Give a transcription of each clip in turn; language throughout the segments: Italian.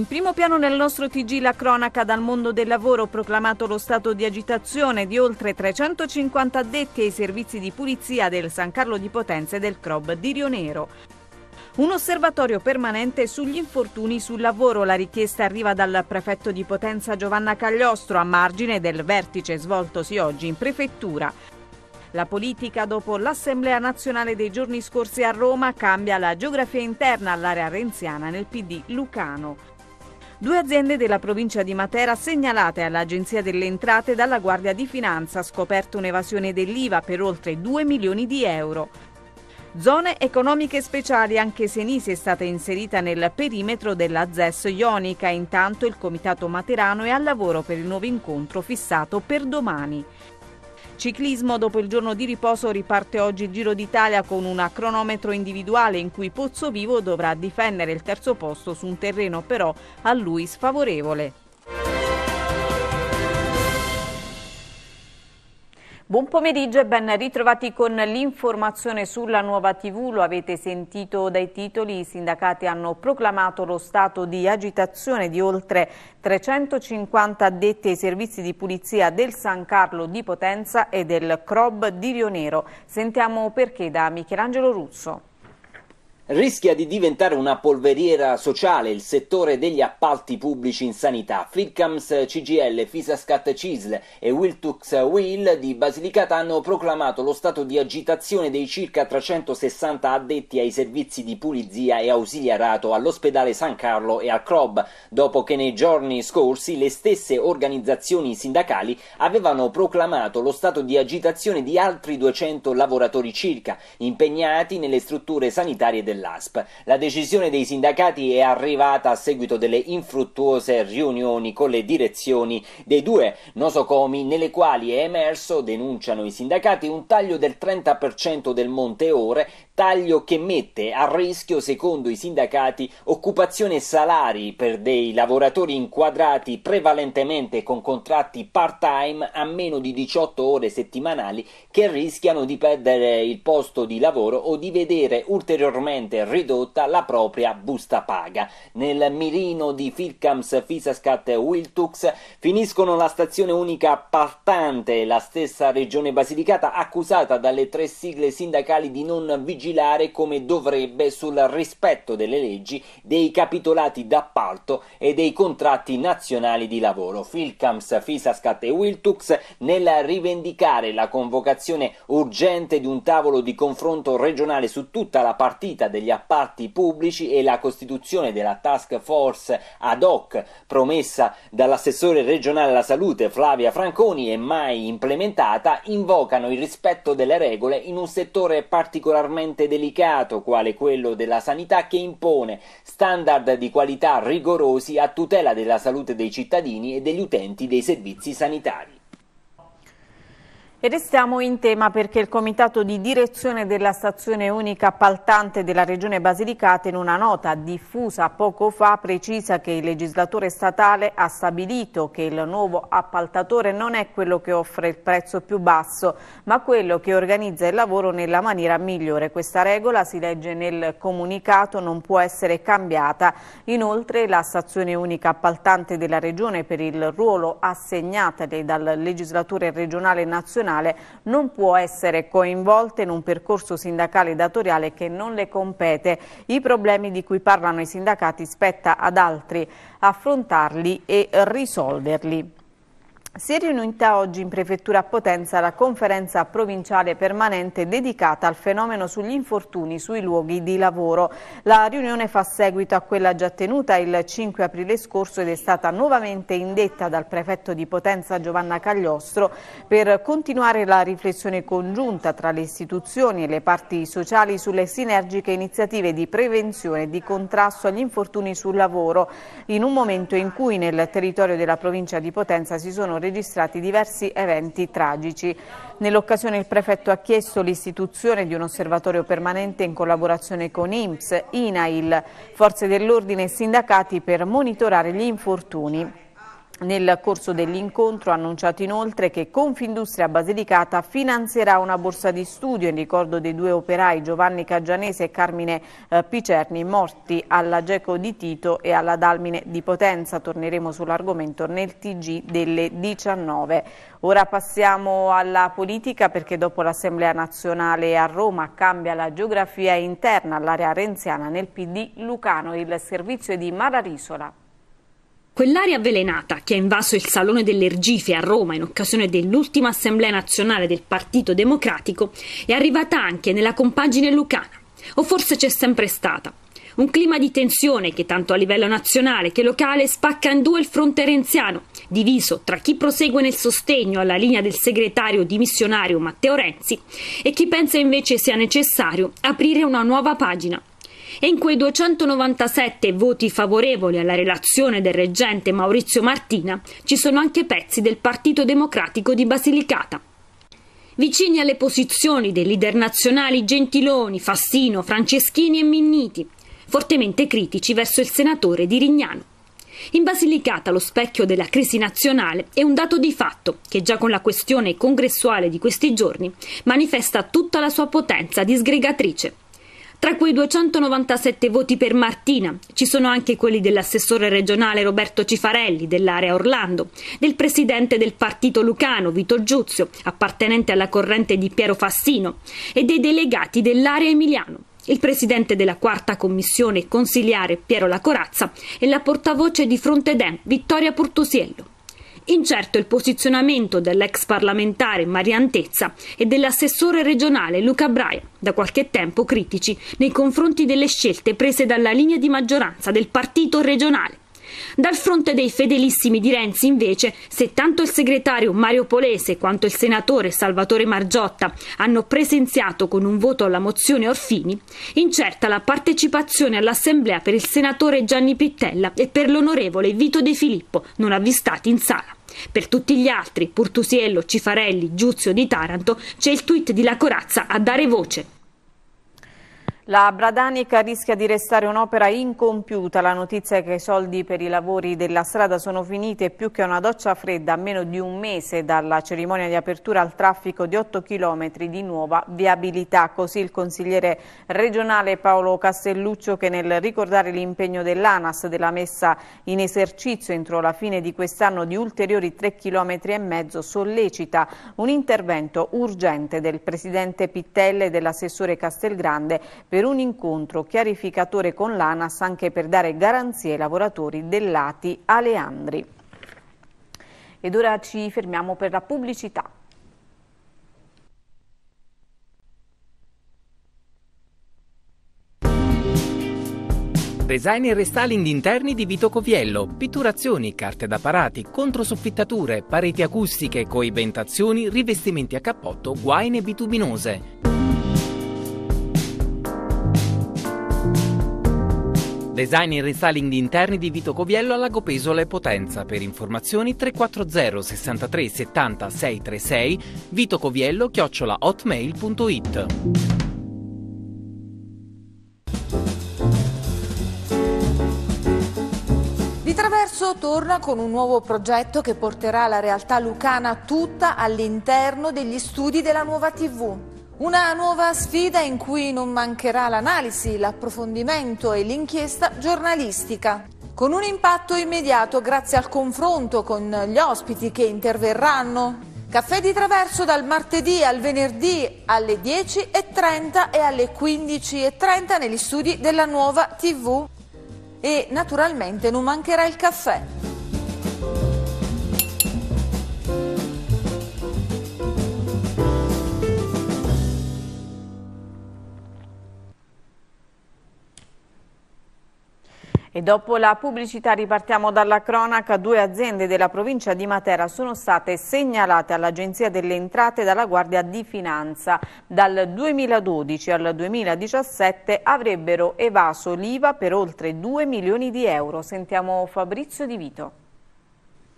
In primo piano nel nostro TG la cronaca dal mondo del lavoro, proclamato lo stato di agitazione di oltre 350 addetti ai servizi di pulizia del San Carlo di Potenza e del Crob di Rionero. Un osservatorio permanente sugli infortuni sul lavoro. La richiesta arriva dal prefetto di Potenza Giovanna Cagliostro a margine del vertice svoltosi oggi in prefettura. La politica dopo l'Assemblea nazionale dei giorni scorsi a Roma cambia la geografia interna all'area renziana nel PD Lucano. Due aziende della provincia di Matera segnalate all'Agenzia delle Entrate dalla Guardia di Finanza scoperto un'evasione dell'IVA per oltre 2 milioni di euro. Zone economiche speciali anche Senisi è stata inserita nel perimetro della ZES Ionica. Intanto il Comitato Materano è al lavoro per il nuovo incontro fissato per domani. Ciclismo, dopo il giorno di riposo riparte oggi il Giro d'Italia con una cronometro individuale in cui Pozzo Vivo dovrà difendere il terzo posto su un terreno però a lui sfavorevole. Buon pomeriggio e ben ritrovati con l'informazione sulla nuova TV. Lo avete sentito dai titoli, i sindacati hanno proclamato lo stato di agitazione di oltre 350 addetti ai servizi di pulizia del San Carlo di Potenza e del CROB di Rionero. Sentiamo perché da Michelangelo Russo. Rischia di diventare una polveriera sociale il settore degli appalti pubblici in sanità. Filcams CGL, Fisascat CISL e Wiltux Will di Basilicata hanno proclamato lo stato di agitazione dei circa 360 addetti ai servizi di pulizia e ausiliarato all'ospedale San Carlo e al CROB, dopo che nei giorni scorsi le stesse organizzazioni sindacali avevano proclamato lo stato di agitazione di altri 200 lavoratori circa, impegnati nelle strutture sanitarie della dell'ASP. La decisione dei sindacati è arrivata a seguito delle infruttuose riunioni con le direzioni dei due nosocomi nelle quali è emerso, denunciano i sindacati, un taglio del 30% del monte ore, taglio che mette a rischio, secondo i sindacati, occupazione e salari per dei lavoratori inquadrati prevalentemente con contratti part-time a meno di 18 ore settimanali che rischiano di perdere il posto di lavoro o di vedere ulteriormente notevolmente ridotta la propria busta paga. Nel mirino di Filcams, Fisascat e Wiltux finiscono la stazione unica partante, la stessa regione Basilicata accusata dalle tre sigle sindacali di non vigilare come dovrebbe sul rispetto delle leggi, dei capitolati d'appalto e dei contratti nazionali di lavoro. Filcams, Fisascat e Wiltux nel rivendicare la convocazione urgente di un tavolo di confronto regionale su tutta la partita degli appalti pubblici e la costituzione della task force ad hoc promessa dall'assessore regionale alla salute Flavia Franconi e mai implementata invocano il rispetto delle regole in un settore particolarmente delicato quale quello della sanità che impone standard di qualità rigorosi a tutela della salute dei cittadini e degli utenti dei servizi sanitari. E restiamo in tema perché il comitato di direzione della stazione unica appaltante della regione Basilicata in una nota diffusa poco fa precisa che il legislatore statale ha stabilito che il nuovo appaltatore non è quello che offre il prezzo più basso ma quello che organizza il lavoro nella maniera migliore. Questa regola, si legge nel comunicato, non può essere cambiata. Inoltre la stazione unica appaltante della regione per il ruolo assegnatale dal legislatore regionale nazionale nazionale non può essere coinvolta in un percorso sindacale datoriale che non le compete. I problemi di cui parlano i sindacati spetta ad altri affrontarli e risolverli. Si è riunita oggi in prefettura a Potenza la conferenza provinciale permanente dedicata al fenomeno sugli infortuni sui luoghi di lavoro. La riunione fa seguito a quella già tenuta il 5 aprile scorso ed è stata nuovamente indetta dal prefetto di Potenza Giovanna Cagliostro per continuare la riflessione congiunta tra le istituzioni e le parti sociali sulle sinergiche iniziative di prevenzione e di contrasto agli infortuni sul lavoro in un momento in cui nel territorio della provincia di Potenza si sono registrati diversi eventi tragici. Nell'occasione il prefetto ha chiesto l'istituzione di un osservatorio permanente in collaborazione con INPS, INAIL, forze dell'ordine e sindacati per monitorare gli infortuni. Nel corso dell'incontro ha annunciato inoltre che Confindustria Basilicata finanzierà una borsa di studio in ricordo dei due operai Giovanni Caggianese e Carmine eh, Picerni morti alla Geco di Tito e alla Dalmine di Potenza. Torneremo sull'argomento nel TG delle 19. Ora passiamo alla politica perché dopo l'Assemblea nazionale a Roma cambia la geografia interna all'area renziana nel PD Lucano, il servizio di Mara Risola. Quell'aria avvelenata che ha invaso il Salone delle Ergife a Roma in occasione dell'ultima assemblea nazionale del Partito Democratico è arrivata anche nella compagine lucana, o forse c'è sempre stata. Un clima di tensione che tanto a livello nazionale che locale spacca in due il fronte renziano, diviso tra chi prosegue nel sostegno alla linea del segretario dimissionario Matteo Renzi e chi pensa invece sia necessario aprire una nuova pagina e in quei 297 voti favorevoli alla relazione del reggente Maurizio Martina ci sono anche pezzi del Partito Democratico di Basilicata. Vicini alle posizioni dei leader nazionali Gentiloni, Fassino, Franceschini e Minniti, fortemente critici verso il senatore di Rignano. In Basilicata lo specchio della crisi nazionale è un dato di fatto che già con la questione congressuale di questi giorni manifesta tutta la sua potenza disgregatrice. Tra quei 297 voti per Martina ci sono anche quelli dell'assessore regionale Roberto Cifarelli dell'area Orlando, del presidente del partito lucano Vito Giuzio, appartenente alla corrente di Piero Fassino, e dei delegati dell'area Emiliano il presidente della quarta commissione consigliare Piero La Corazza e la portavoce di Fronte Dem Vittoria Portosiello. Incerto il posizionamento dell'ex parlamentare Maria Antezza e dell'assessore regionale Luca Braia, da qualche tempo critici nei confronti delle scelte prese dalla linea di maggioranza del partito regionale. Dal fronte dei fedelissimi di Renzi, invece, se tanto il segretario Mario Polese quanto il senatore Salvatore Margiotta hanno presenziato con un voto alla mozione Orfini, incerta la partecipazione all'assemblea per il senatore Gianni Pittella e per l'onorevole Vito De Filippo, non avvistati in sala. Per tutti gli altri, Purtusiello, Cifarelli, Giuzio di Taranto, c'è il tweet di La Corazza a dare voce. La Bradanica rischia di restare un'opera incompiuta. La notizia è che i soldi per i lavori della strada sono finiti e più che una doccia fredda a meno di un mese dalla cerimonia di apertura al traffico di 8 chilometri di nuova viabilità. Così il consigliere regionale Paolo Castelluccio che nel ricordare l'impegno dell'ANAS della messa in esercizio entro la fine di quest'anno di ulteriori 3 chilometri e mezzo sollecita un intervento urgente del presidente Pittelle e dell'assessore Castelgrande per per un incontro chiarificatore con l'ANAS anche per dare garanzie ai lavoratori dell'ATI Aleandri. Ed ora ci fermiamo per la pubblicità. Design e restyling di interni di Vito Coviello, pitturazioni, carte da parati, controsoffittature, pareti acustiche, coibentazioni, rivestimenti a cappotto, guaine bituminose. Design e restyling di interni di Vito Coviello a Lago Pesola e Potenza. Per informazioni 340 63 70 636 vitocoviello chiocciola hotmail.it. Di Traverso torna con un nuovo progetto che porterà la realtà lucana tutta all'interno degli studi della nuova TV. Una nuova sfida in cui non mancherà l'analisi, l'approfondimento e l'inchiesta giornalistica. Con un impatto immediato grazie al confronto con gli ospiti che interverranno. Caffè di traverso dal martedì al venerdì alle 10.30 e alle 15.30 negli studi della nuova TV. E naturalmente non mancherà il caffè. E dopo la pubblicità ripartiamo dalla cronaca. Due aziende della provincia di Matera sono state segnalate all'Agenzia delle Entrate dalla Guardia di Finanza. Dal 2012 al 2017 avrebbero evaso l'IVA per oltre 2 milioni di euro. Sentiamo Fabrizio Di Vito.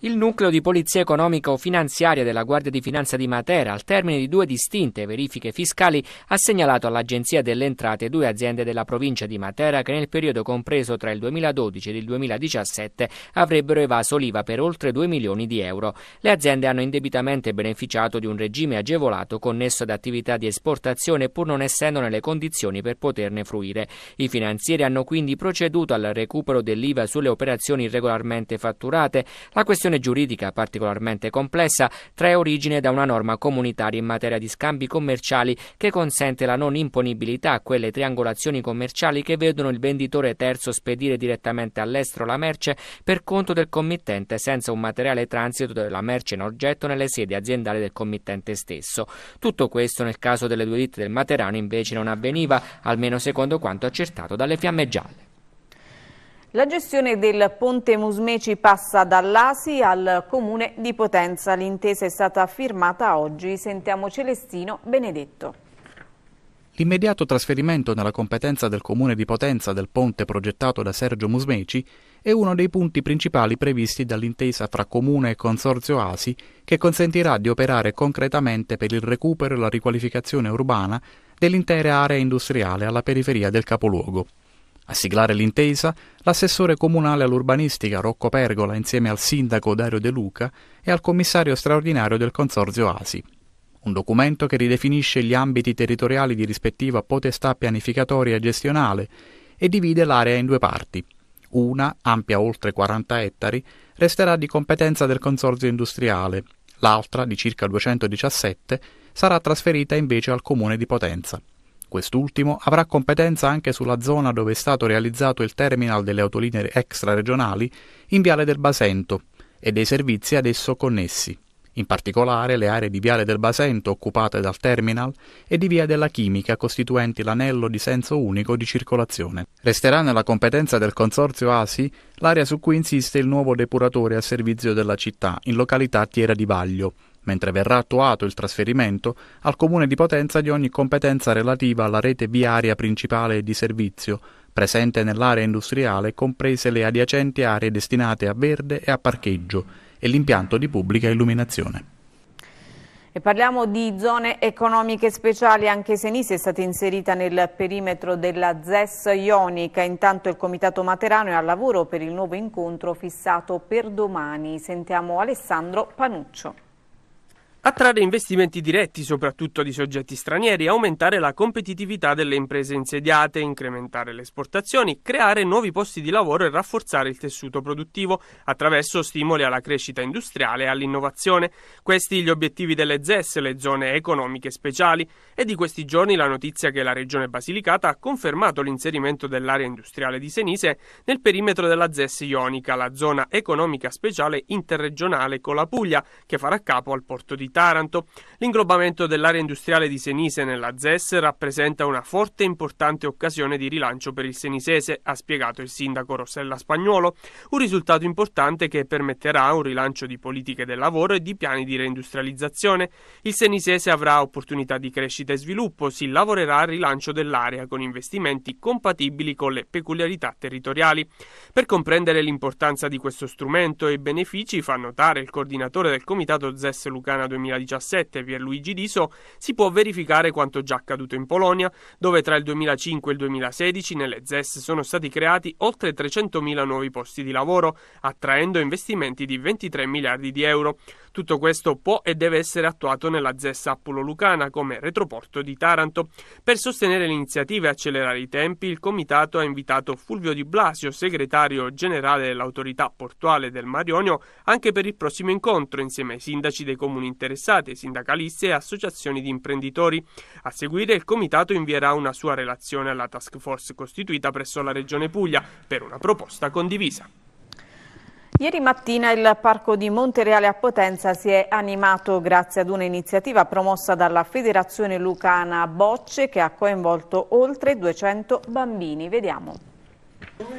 Il nucleo di polizia economico-finanziaria della Guardia di Finanza di Matera, al termine di due distinte verifiche fiscali, ha segnalato all'Agenzia delle Entrate due aziende della provincia di Matera che nel periodo compreso tra il 2012 e il 2017 avrebbero evaso l'IVA per oltre 2 milioni di euro. Le aziende hanno indebitamente beneficiato di un regime agevolato connesso ad attività di esportazione pur non essendo nelle condizioni per poterne fruire. I finanzieri hanno quindi proceduto al recupero dell'IVA sulle operazioni irregolarmente fatturate. La questione questione giuridica particolarmente complessa trae origine da una norma comunitaria in materia di scambi commerciali che consente la non imponibilità a quelle triangolazioni commerciali che vedono il venditore terzo spedire direttamente all'estero la merce per conto del committente senza un materiale transito della merce in oggetto nelle sedi aziendali del committente stesso. Tutto questo nel caso delle due ditte del Materano invece non avveniva, almeno secondo quanto accertato dalle fiamme gialle. La gestione del ponte Musmeci passa dall'ASI al Comune di Potenza. L'intesa è stata firmata oggi. Sentiamo Celestino Benedetto. L'immediato trasferimento nella competenza del Comune di Potenza del ponte progettato da Sergio Musmeci è uno dei punti principali previsti dall'intesa fra Comune e Consorzio ASI che consentirà di operare concretamente per il recupero e la riqualificazione urbana dell'intera area industriale alla periferia del capoluogo. A siglare l'intesa l'assessore comunale all'urbanistica Rocco Pergola insieme al sindaco Dario De Luca e al commissario straordinario del Consorzio ASI. Un documento che ridefinisce gli ambiti territoriali di rispettiva potestà pianificatoria e gestionale e divide l'area in due parti. Una, ampia oltre 40 ettari, resterà di competenza del Consorzio industriale, l'altra, di circa 217, sarà trasferita invece al comune di Potenza. Quest'ultimo avrà competenza anche sulla zona dove è stato realizzato il terminal delle autolinee extraregionali in Viale del Basento e dei servizi ad esso connessi, in particolare le aree di Viale del Basento occupate dal terminal e di Via della Chimica costituenti l'anello di senso unico di circolazione. Resterà nella competenza del Consorzio ASI l'area su cui insiste il nuovo depuratore a servizio della città in località Tiera di Baglio, mentre verrà attuato il trasferimento al Comune di Potenza di ogni competenza relativa alla rete viaria principale di servizio, presente nell'area industriale comprese le adiacenti aree destinate a verde e a parcheggio e l'impianto di pubblica illuminazione. E parliamo di zone economiche speciali, anche se Nisi è stata inserita nel perimetro della ZES Ionica. Intanto il Comitato Materano è al lavoro per il nuovo incontro fissato per domani. Sentiamo Alessandro Panuccio attrarre investimenti diretti soprattutto di soggetti stranieri, aumentare la competitività delle imprese insediate, incrementare le esportazioni, creare nuovi posti di lavoro e rafforzare il tessuto produttivo attraverso stimoli alla crescita industriale e all'innovazione. Questi gli obiettivi delle ZES, le zone economiche speciali, e di questi giorni la notizia che la regione Basilicata ha confermato l'inserimento dell'area industriale di Senise nel perimetro della ZES Ionica, la zona economica speciale interregionale con la Puglia, che farà capo al porto di Taranto. L'inglobamento dell'area industriale di Senise nella ZES rappresenta una forte e importante occasione di rilancio per il senisese, ha spiegato il sindaco Rossella Spagnuolo, un risultato importante che permetterà un rilancio di politiche del lavoro e di piani di reindustrializzazione. Il senisese avrà opportunità di crescita e sviluppo, si lavorerà al rilancio dell'area con investimenti compatibili con le peculiarità territoriali. Per comprendere l'importanza di questo strumento e i benefici, fa notare il coordinatore del Comitato ZES Lucana 2020 2017 Luigi Diso, si può verificare quanto già accaduto in Polonia, dove tra il 2005 e il 2016 nelle ZES sono stati creati oltre 300.000 nuovi posti di lavoro, attraendo investimenti di 23 miliardi di euro. Tutto questo può e deve essere attuato nella ZES Appulo Lucana come retroporto di Taranto. Per sostenere l'iniziativa e accelerare i tempi, il comitato ha invitato Fulvio Di Blasio, segretario generale dell'autorità portuale del Marionio, anche per il prossimo incontro insieme ai sindaci dei comuni interessati, sindacalisti e associazioni di imprenditori. A seguire il comitato invierà una sua relazione alla task force costituita presso la Regione Puglia per una proposta condivisa. Ieri mattina il parco di Montereale a Potenza si è animato grazie ad un'iniziativa promossa dalla Federazione Lucana Bocce che ha coinvolto oltre 200 bambini. Vediamo.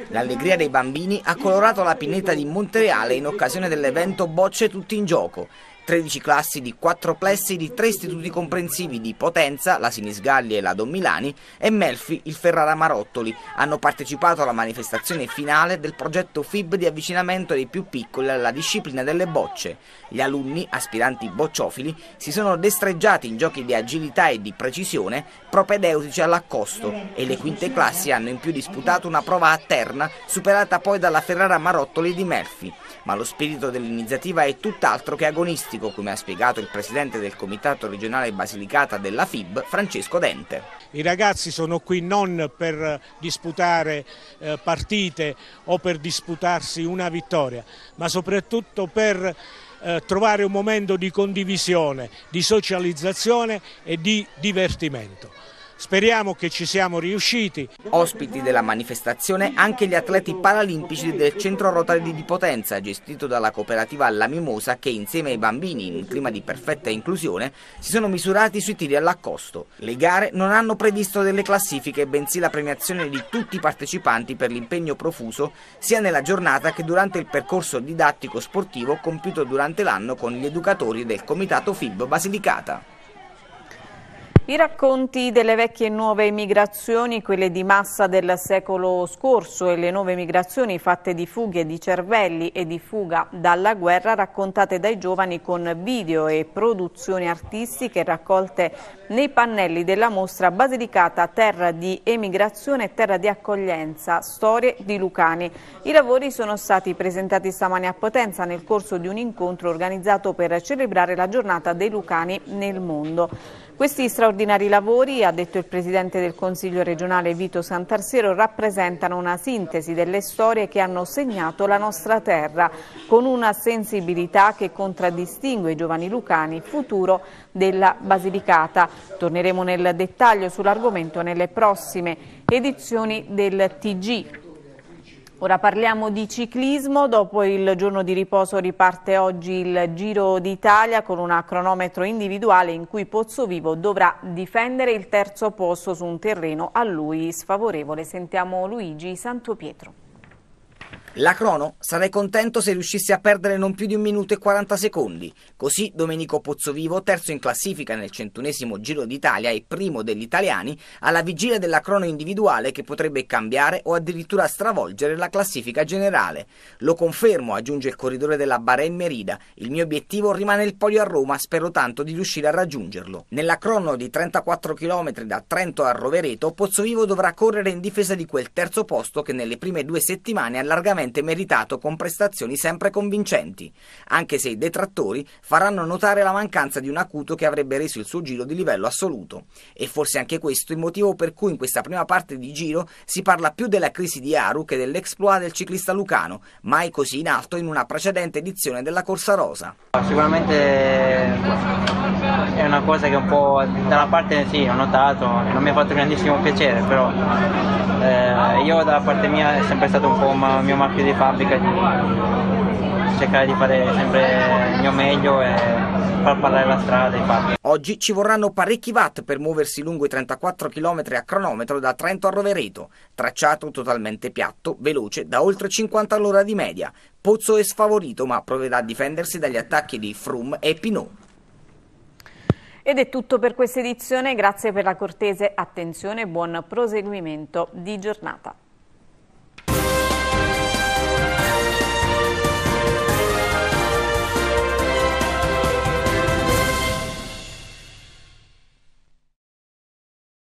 L'allegria dei bambini ha colorato la pineta di Montereale in occasione dell'evento Bocce Tutti in Gioco, 13 classi di 4 plessi di 3 istituti comprensivi di Potenza, la Sinisgalli e la Don Milani e Melfi, il Ferrara Marottoli hanno partecipato alla manifestazione finale del progetto FIB di avvicinamento dei più piccoli alla disciplina delle bocce. Gli alunni, aspiranti bocciofili, si sono destreggiati in giochi di agilità e di precisione propedeutici all'accosto e le quinte classi hanno in più disputato una prova a terna superata poi dalla Ferrara Marottoli di Melfi. Ma lo spirito dell'iniziativa è tutt'altro che agonistico drammatico, come ha spiegato il presidente del Comitato regionale Basilicata della FIB, Francesco Dente. I ragazzi sono qui non per disputare eh, partite o per disputarsi una vittoria, ma soprattutto per eh, trovare un momento di condivisione, di socializzazione e di divertimento. Speriamo che ci siamo riusciti. Ospiti della manifestazione anche gli atleti paralimpici del centro Rotary di Potenza, gestito dalla cooperativa La Mimosa, che insieme ai bambini, in un clima di perfetta inclusione, si sono misurati sui tiri all'accosto. Le gare non hanno previsto delle classifiche, bensì la premiazione di tutti i partecipanti per l'impegno profuso sia nella giornata che durante il percorso didattico sportivo compiuto durante l'anno con gli educatori del Comitato FIB Basilicata. I racconti delle vecchie e nuove migrazioni, quelle di massa del secolo scorso e le nuove migrazioni fatte di fughe di cervelli e di fuga dalla guerra raccontate dai giovani con video e produzioni artistiche raccolte nei pannelli della mostra Basilicata Terra di Emigrazione e Terra di Accoglienza, Storie di Lucani. I lavori sono stati presentati stamani a Potenza nel corso di un incontro organizzato per celebrare la giornata dei Lucani nel mondo. Questi straordinari lavori, ha detto il Presidente del Consiglio regionale Vito Santarsero, rappresentano una sintesi delle storie che hanno segnato la nostra terra, con una sensibilità che contraddistingue i giovani lucani, futuro della Basilicata. Torneremo nel dettaglio sull'argomento nelle prossime edizioni del TG. Ora parliamo di ciclismo, dopo il giorno di riposo riparte oggi il Giro d'Italia con un cronometro individuale in cui Pozzo Vivo dovrà difendere il terzo posto su un terreno a lui sfavorevole. Sentiamo Luigi Santopietro. La crono sarei contento se riuscisse a perdere non più di un minuto e 40 secondi. Così Domenico Pozzovivo, terzo in classifica nel centunesimo Giro d'Italia e primo degli italiani, alla vigilia della crono individuale che potrebbe cambiare o addirittura stravolgere la classifica generale. Lo confermo, aggiunge il corridore della Bahrain Merida. Il mio obiettivo rimane il podio a Roma, spero tanto di riuscire a raggiungerlo. Nella crono di 34 km da Trento a Rovereto, Pozzovivo dovrà correre in difesa di quel terzo posto che nelle prime due settimane allargamento certamente meritato con prestazioni sempre convincenti, anche se i detrattori faranno notare la mancanza di un acuto che avrebbe reso il suo giro di livello assoluto. E forse anche questo il motivo per cui in questa prima parte di giro si parla più della crisi di Aru che dell'exploit del ciclista lucano, mai così in alto in una precedente edizione della Corsa Rosa. Sicuramente è una cosa che un po' da una parte sì ho notato non mi ha fatto grandissimo piacere però eh, io da parte mia è sempre stato un po' il mio marchio di fabbrica di cercare di fare sempre il mio meglio e far parlare la strada ai fatti. Oggi ci vorranno parecchi watt per muoversi lungo i 34 km a cronometro da Trento a Rovereto, tracciato totalmente piatto, veloce, da oltre 50 all'ora di media. Pozzo è sfavorito ma proverà a difendersi dagli attacchi di Frum e Pinot. Ed è tutto per questa edizione, grazie per la cortese attenzione e buon proseguimento di giornata.